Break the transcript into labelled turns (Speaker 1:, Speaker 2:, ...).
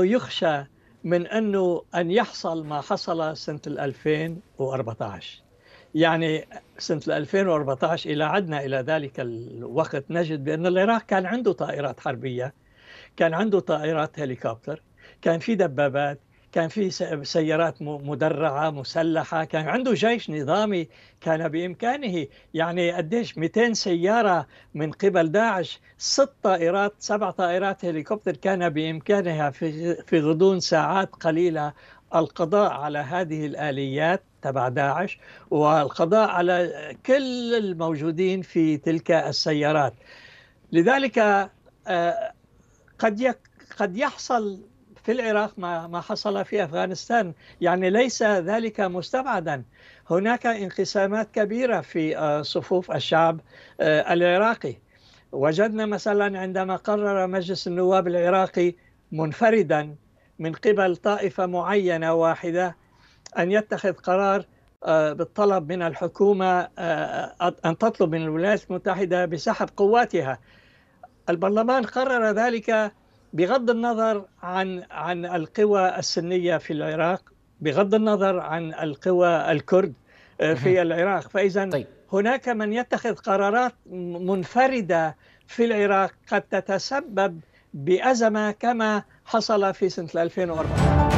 Speaker 1: يخشى من أنه أن يحصل ما حصل سنة 2014 يعني سنة 2014 إلى عدنا إلى ذلك الوقت نجد بأن العراق كان عنده طائرات حربية كان عنده طائرات هليكوبتر كان في دبابات كان في سيارات مدرعة مسلحة كان عنده جيش نظامي كان بإمكانه يعني قديش 200 سيارة من قبل داعش ست طائرات سبع طائرات هليكوبتر كان بإمكانها في, في غضون ساعات قليلة القضاء على هذه الآليات تبع داعش والقضاء على كل الموجودين في تلك السيارات لذلك آه، قد قد يحصل في العراق ما ما حصل في افغانستان يعني ليس ذلك مستبعدا هناك انقسامات كبيره في آه، صفوف الشعب آه، العراقي وجدنا مثلا عندما قرر مجلس النواب العراقي منفردا من قبل طائفه معينه واحده ان يتخذ قرار آه، بالطلب من الحكومه ان تطلب من الولايات المتحده بسحب قواتها البرلمان قرر ذلك بغض النظر عن عن القوى السنيه في العراق بغض النظر عن القوى الكرد آه، في العراق فاذا طيب. هناك من يتخذ قرارات منفرده في العراق قد تتسبب بازمه كما حصل في سنه 2004